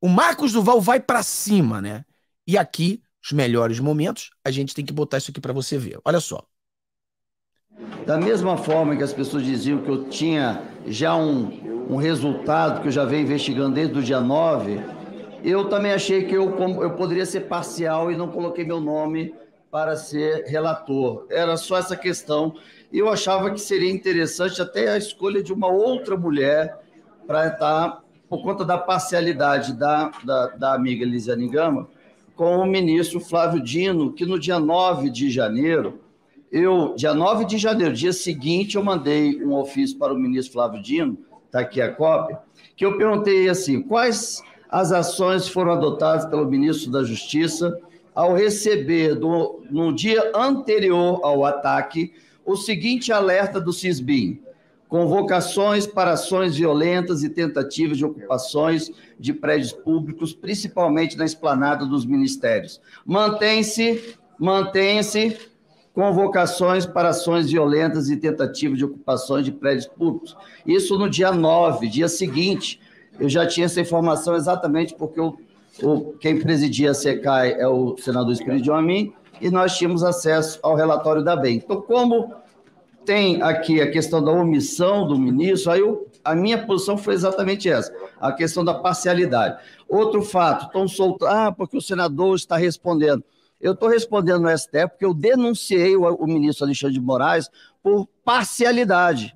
O Marcos Duval vai para cima, né? E aqui, os melhores momentos, a gente tem que botar isso aqui para você ver. Olha só. Da mesma forma que as pessoas diziam que eu tinha já um, um resultado que eu já venho investigando desde o dia 9, eu também achei que eu, eu poderia ser parcial e não coloquei meu nome para ser relator. Era só essa questão. Eu achava que seria interessante até a escolha de uma outra mulher para estar tá por conta da parcialidade da, da, da amiga Elisiane Gama com o ministro Flávio Dino, que no dia 9 de janeiro, eu, dia 9 de janeiro, dia seguinte, eu mandei um ofício para o ministro Flávio Dino, está aqui a cópia, que eu perguntei assim: quais as ações foram adotadas pelo ministro da Justiça ao receber, do, no dia anterior ao ataque, o seguinte alerta do CISBIM? convocações para ações violentas e tentativas de ocupações de prédios públicos, principalmente na esplanada dos ministérios. Mantém-se, mantém-se convocações para ações violentas e tentativas de ocupações de prédios públicos. Isso no dia 9, dia seguinte. Eu já tinha essa informação exatamente porque o, o quem presidia a SECAI é o senador Espírito de Homem, e nós tínhamos acesso ao relatório da BEM. Então, como tem aqui a questão da omissão do ministro, aí eu, a minha posição foi exatamente essa, a questão da parcialidade. Outro fato, estão soltando, ah, porque o senador está respondendo. Eu estou respondendo no STF porque eu denunciei o, o ministro Alexandre de Moraes por parcialidade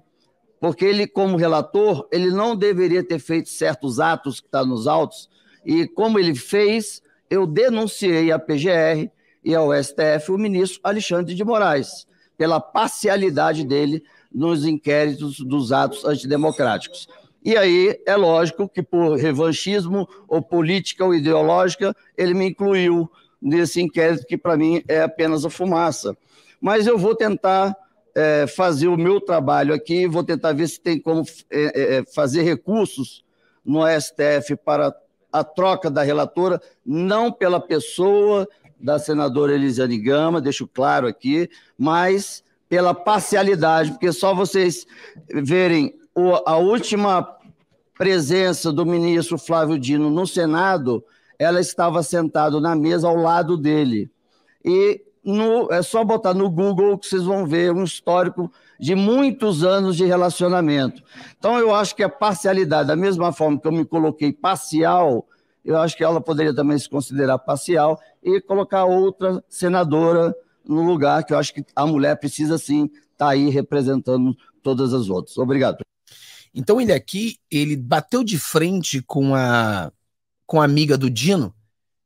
porque ele, como relator, ele não deveria ter feito certos atos que estão tá nos autos, e como ele fez, eu denunciei à PGR e ao STF o ministro Alexandre de Moraes pela parcialidade dele nos inquéritos dos atos antidemocráticos. E aí é lógico que por revanchismo ou política ou ideológica, ele me incluiu nesse inquérito que para mim é apenas a fumaça. Mas eu vou tentar é, fazer o meu trabalho aqui, vou tentar ver se tem como é, é, é fazer recursos no STF para a troca da relatora, não pela pessoa da senadora Elisiane Gama, deixo claro aqui, mas pela parcialidade, porque só vocês verem a última presença do ministro Flávio Dino no Senado, ela estava sentada na mesa ao lado dele. E no, é só botar no Google que vocês vão ver um histórico de muitos anos de relacionamento. Então, eu acho que a parcialidade, da mesma forma que eu me coloquei parcial, eu acho que ela poderia também se considerar parcial e colocar outra senadora no lugar, que eu acho que a mulher precisa sim estar tá aí representando todas as outras. Obrigado. Então ele aqui, ele bateu de frente com a com a amiga do Dino,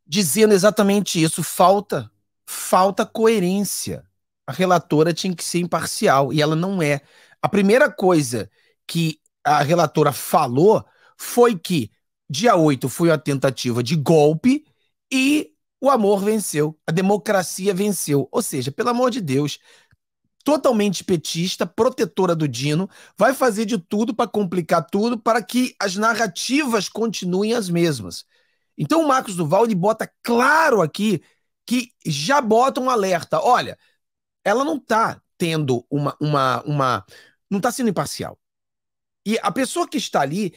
dizendo exatamente isso, falta falta coerência. A relatora tinha que ser imparcial e ela não é. A primeira coisa que a relatora falou foi que dia 8 foi a tentativa de golpe e o amor venceu, a democracia venceu. Ou seja, pelo amor de Deus, totalmente petista, protetora do Dino, vai fazer de tudo para complicar tudo para que as narrativas continuem as mesmas. Então o Marcos Duval ele bota claro aqui que já bota um alerta. Olha, ela não está tendo uma, uma, uma não está sendo imparcial. E a pessoa que está ali,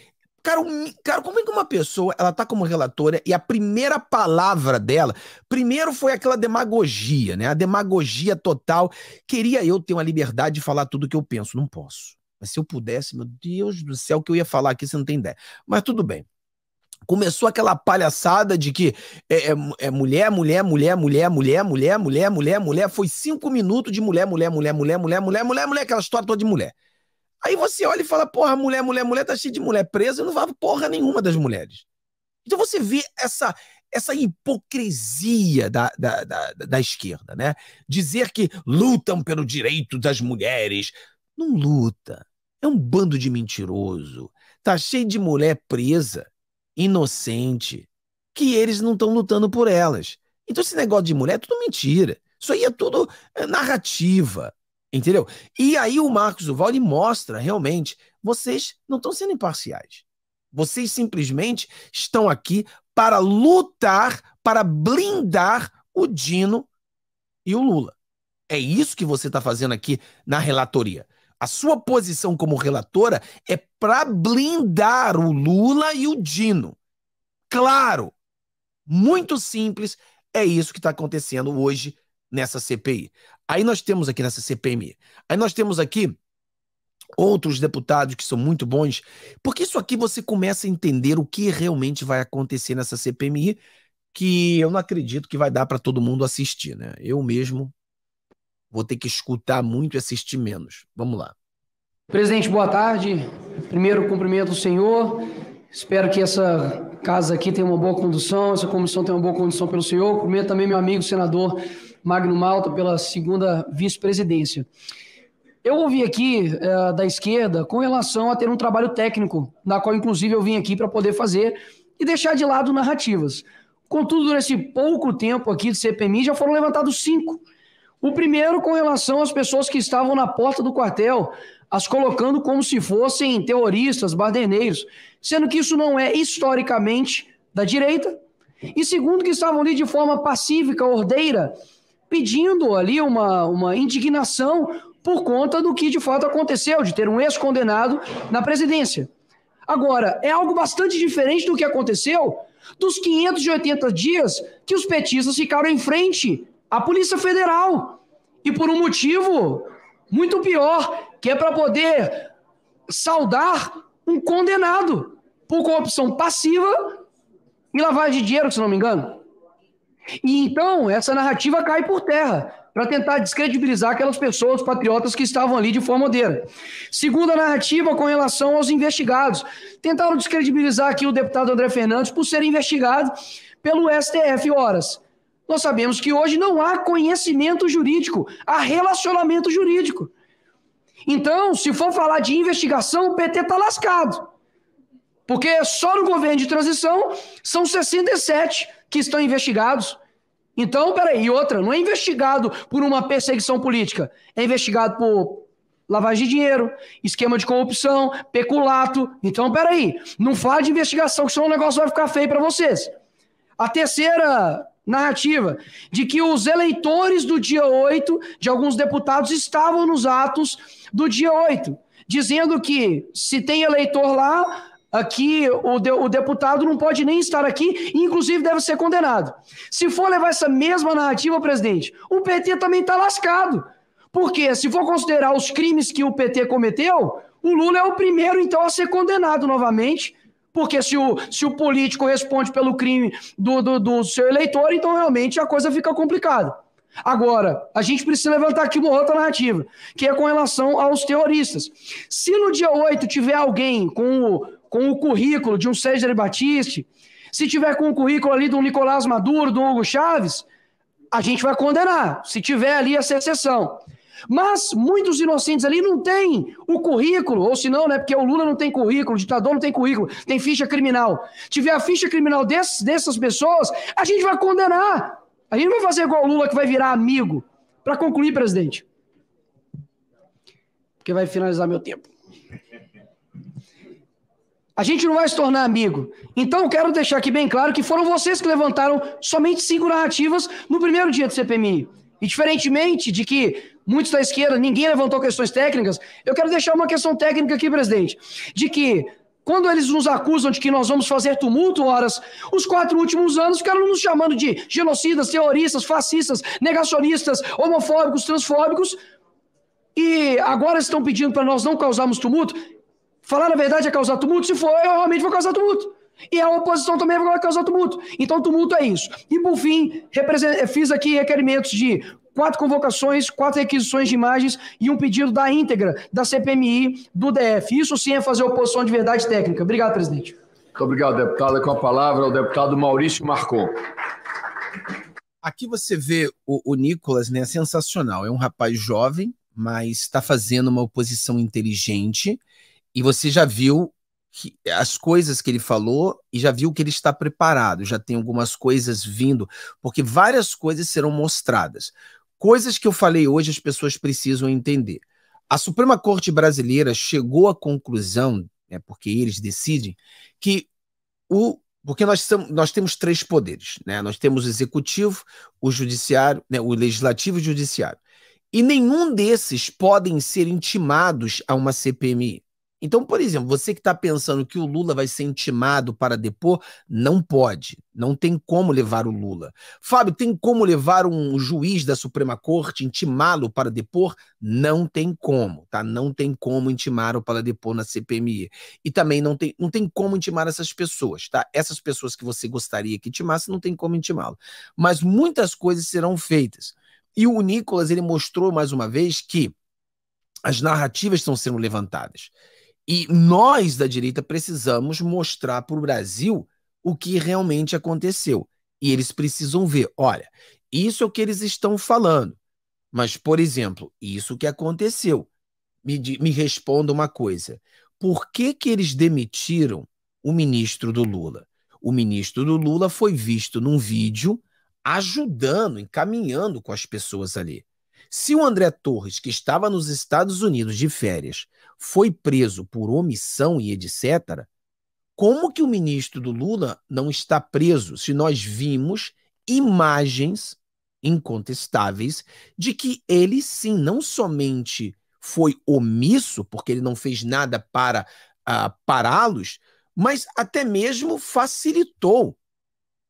Cara, um, cara, como é que uma pessoa, ela tá como relatora e a primeira palavra dela, primeiro foi aquela demagogia, né? A demagogia total. Queria eu ter uma liberdade de falar tudo o que eu penso, não posso. Mas se eu pudesse, meu Deus do céu, o que eu ia falar aqui, você não tem ideia. Mas tudo bem. Começou aquela palhaçada de que é, é, é mulher, mulher, mulher, mulher, mulher, mulher, mulher, mulher, mulher. Foi cinco minutos de mulher, mulher, mulher, mulher, mulher, mulher, mulher, mulher, aquela história toda de mulher. Aí você olha e fala, porra, mulher, mulher, mulher, tá cheio de mulher presa, eu não vava porra nenhuma das mulheres. Então você vê essa essa hipocrisia da, da, da, da esquerda, né? Dizer que lutam pelo direito das mulheres. Não luta. É um bando de mentiroso. Tá cheio de mulher presa, inocente, que eles não estão lutando por elas. Então esse negócio de mulher é tudo mentira. Isso aí é tudo eh, narrativa. Entendeu? E aí o Marcos Duval ele mostra realmente, vocês não estão sendo imparciais. Vocês simplesmente estão aqui para lutar, para blindar o Dino e o Lula. É isso que você está fazendo aqui na relatoria. A sua posição como relatora é para blindar o Lula e o Dino. Claro, muito simples, é isso que está acontecendo hoje nessa CPI. Aí nós temos aqui nessa CPMI, aí nós temos aqui outros deputados que são muito bons, porque isso aqui você começa a entender o que realmente vai acontecer nessa CPMI, que eu não acredito que vai dar para todo mundo assistir, né? Eu mesmo vou ter que escutar muito e assistir menos. Vamos lá. Presidente, boa tarde. Primeiro cumprimento o senhor. Espero que essa casa aqui tenha uma boa condução, essa comissão tenha uma boa condução pelo senhor. Cumprimento também meu amigo senador Magno Malta pela segunda vice-presidência. Eu ouvi aqui é, da esquerda com relação a ter um trabalho técnico, na qual, inclusive, eu vim aqui para poder fazer e deixar de lado narrativas. Contudo, nesse pouco tempo aqui de CPMI, já foram levantados cinco. O primeiro com relação às pessoas que estavam na porta do quartel, as colocando como se fossem terroristas, bardeneiros, sendo que isso não é historicamente da direita. E segundo, que estavam ali de forma pacífica, ordeira, pedindo ali uma, uma indignação por conta do que de fato aconteceu, de ter um ex-condenado na presidência. Agora, é algo bastante diferente do que aconteceu dos 580 dias que os petistas ficaram em frente à Polícia Federal. E por um motivo muito pior, que é para poder saudar um condenado por corrupção passiva e lavagem de dinheiro, se não me engano. E então essa narrativa cai por terra para tentar descredibilizar aquelas pessoas patriotas que estavam ali de forma formadeira. Segunda narrativa com relação aos investigados. Tentaram descredibilizar aqui o deputado André Fernandes por ser investigado pelo STF horas. Nós sabemos que hoje não há conhecimento jurídico, há relacionamento jurídico. Então, se for falar de investigação, o PT está lascado. Porque só no governo de transição são 67 que estão investigados. Então, peraí, outra, não é investigado por uma perseguição política, é investigado por lavagem de dinheiro, esquema de corrupção, peculato. Então, peraí, não fala de investigação, que senão o negócio vai ficar feio para vocês. A terceira narrativa de que os eleitores do dia 8, de alguns deputados, estavam nos atos do dia 8, dizendo que se tem eleitor lá, Aqui, o, de, o deputado não pode nem estar aqui, inclusive deve ser condenado. Se for levar essa mesma narrativa, presidente, o PT também está lascado. Porque se for considerar os crimes que o PT cometeu, o Lula é o primeiro, então, a ser condenado novamente. Porque se o, se o político responde pelo crime do, do, do seu eleitor, então realmente a coisa fica complicada. Agora, a gente precisa levantar aqui uma outra narrativa, que é com relação aos terroristas. Se no dia 8 tiver alguém com o com o currículo de um César Batiste, se tiver com o currículo ali do Nicolás Maduro, do Hugo Chaves, a gente vai condenar, se tiver ali a secessão. Mas muitos inocentes ali não têm o currículo, ou se não, né? Porque o Lula não tem currículo, o ditador não tem currículo, tem ficha criminal. Tiver a ficha criminal desses, dessas pessoas, a gente vai condenar. A gente não vai fazer igual o Lula que vai virar amigo. Para concluir, presidente. Porque vai finalizar meu tempo. A gente não vai se tornar amigo. Então, eu quero deixar aqui bem claro que foram vocês que levantaram somente cinco narrativas no primeiro dia do CPMI. E, diferentemente de que muitos da esquerda, ninguém levantou questões técnicas, eu quero deixar uma questão técnica aqui, presidente, de que quando eles nos acusam de que nós vamos fazer tumulto, horas, os quatro últimos anos ficaram nos chamando de genocidas, terroristas, fascistas, negacionistas, homofóbicos, transfóbicos, e agora estão pedindo para nós não causarmos tumulto. Falar a verdade é causar tumulto? Se for, eu realmente vou causar tumulto. E a oposição também vai causar tumulto. Então, tumulto é isso. E, por fim, eh, fiz aqui requerimentos de quatro convocações, quatro requisições de imagens e um pedido da íntegra da CPMI do DF. Isso sim é fazer oposição de verdade técnica. Obrigado, presidente. Muito obrigado, deputado. Com a palavra, o deputado Maurício Marcon. Aqui você vê o, o Nicolas, né? Sensacional. É um rapaz jovem, mas está fazendo uma oposição inteligente e você já viu que, as coisas que ele falou e já viu que ele está preparado, já tem algumas coisas vindo, porque várias coisas serão mostradas. Coisas que eu falei hoje as pessoas precisam entender. A Suprema Corte Brasileira chegou à conclusão, né, porque eles decidem, que o. Porque nós, nós temos três poderes, né? Nós temos o executivo, o judiciário, né, o legislativo e o judiciário. E nenhum desses podem ser intimados a uma CPMI. Então, por exemplo, você que está pensando que o Lula vai ser intimado para depor, não pode. Não tem como levar o Lula. Fábio, tem como levar um juiz da Suprema Corte, intimá-lo para depor? Não tem como, tá? Não tem como intimá-lo para depor na CPMI. E também não tem, não tem como intimar essas pessoas, tá? Essas pessoas que você gostaria que intimasse, não tem como intimá-lo. Mas muitas coisas serão feitas. E o Nicolas, ele mostrou mais uma vez que as narrativas estão sendo levantadas. E nós da direita precisamos mostrar para o Brasil o que realmente aconteceu. E eles precisam ver: olha, isso é o que eles estão falando. Mas, por exemplo, isso que aconteceu. Me, me responda uma coisa: por que, que eles demitiram o ministro do Lula? O ministro do Lula foi visto num vídeo ajudando, encaminhando com as pessoas ali. Se o André Torres, que estava nos Estados Unidos de férias, foi preso por omissão e etc., como que o ministro do Lula não está preso se nós vimos imagens incontestáveis de que ele sim não somente foi omisso, porque ele não fez nada para uh, pará-los, mas até mesmo facilitou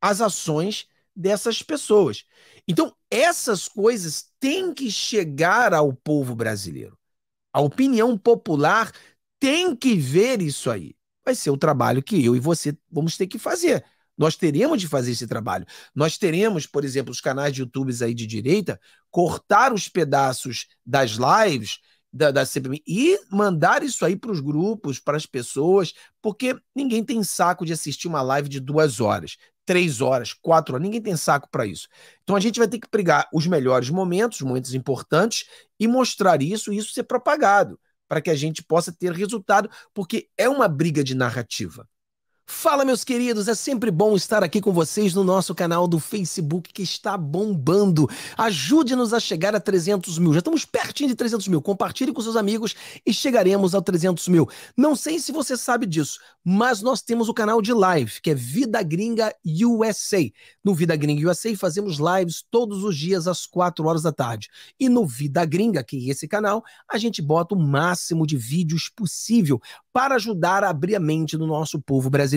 as ações dessas pessoas. Então, essas coisas têm que chegar ao povo brasileiro. A opinião popular tem que ver isso aí. Vai ser o trabalho que eu e você vamos ter que fazer. Nós teremos de fazer esse trabalho. Nós teremos, por exemplo, os canais de YouTube aí de direita cortar os pedaços das lives da, da CPMI e mandar isso aí para os grupos, para as pessoas, porque ninguém tem saco de assistir uma live de duas horas, três horas, quatro horas, ninguém tem saco para isso. Então a gente vai ter que pregar os melhores momentos, momentos importantes, e mostrar isso e isso ser propagado, para que a gente possa ter resultado, porque é uma briga de narrativa. Fala, meus queridos, é sempre bom estar aqui com vocês no nosso canal do Facebook que está bombando. Ajude-nos a chegar a 300 mil. Já estamos pertinho de 300 mil. Compartilhe com seus amigos e chegaremos a 300 mil. Não sei se você sabe disso, mas nós temos o canal de live que é Vida Gringa USA. No Vida Gringa USA fazemos lives todos os dias às 4 horas da tarde. E no Vida Gringa, que é esse canal, a gente bota o máximo de vídeos possível para ajudar a abrir a mente do nosso povo brasileiro